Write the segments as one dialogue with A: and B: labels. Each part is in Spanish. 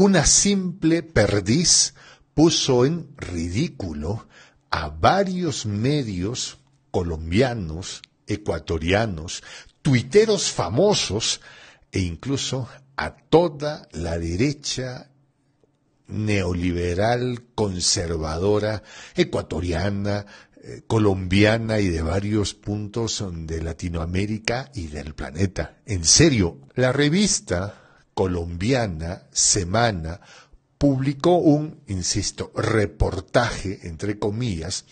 A: Una simple perdiz puso en ridículo a varios medios colombianos, ecuatorianos, tuiteros famosos e incluso a toda la derecha neoliberal, conservadora, ecuatoriana, eh, colombiana y de varios puntos de Latinoamérica y del planeta. En serio, la revista colombiana Semana publicó un, insisto, reportaje, entre comillas,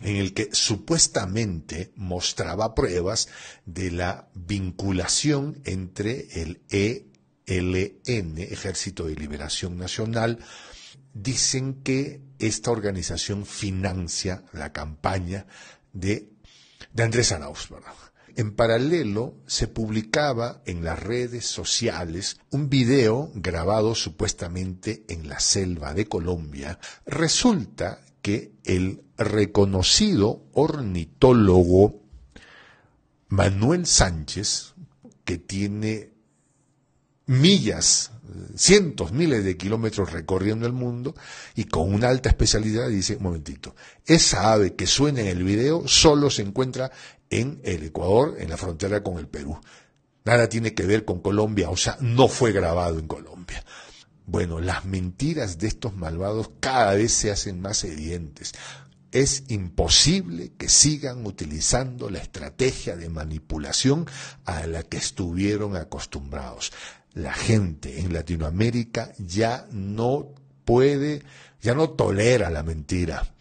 A: en el que supuestamente mostraba pruebas de la vinculación entre el ELN, Ejército de Liberación Nacional, dicen que esta organización financia la campaña de,
B: Andrés Arauz,
A: en paralelo, se publicaba en las redes sociales un video grabado supuestamente en la selva de Colombia. Resulta que el reconocido ornitólogo Manuel Sánchez, que tiene millas, eh, cientos, miles de kilómetros recorriendo el mundo y con una alta especialidad dice, un momentito, esa ave que suena en el video solo se encuentra en el Ecuador, en la frontera con el Perú. Nada tiene que ver con Colombia, o sea, no fue grabado en Colombia. Bueno, las mentiras de estos malvados cada vez se hacen más evidentes. Es imposible que sigan utilizando la estrategia de manipulación a la que estuvieron acostumbrados la gente en Latinoamérica ya no puede, ya no tolera la mentira.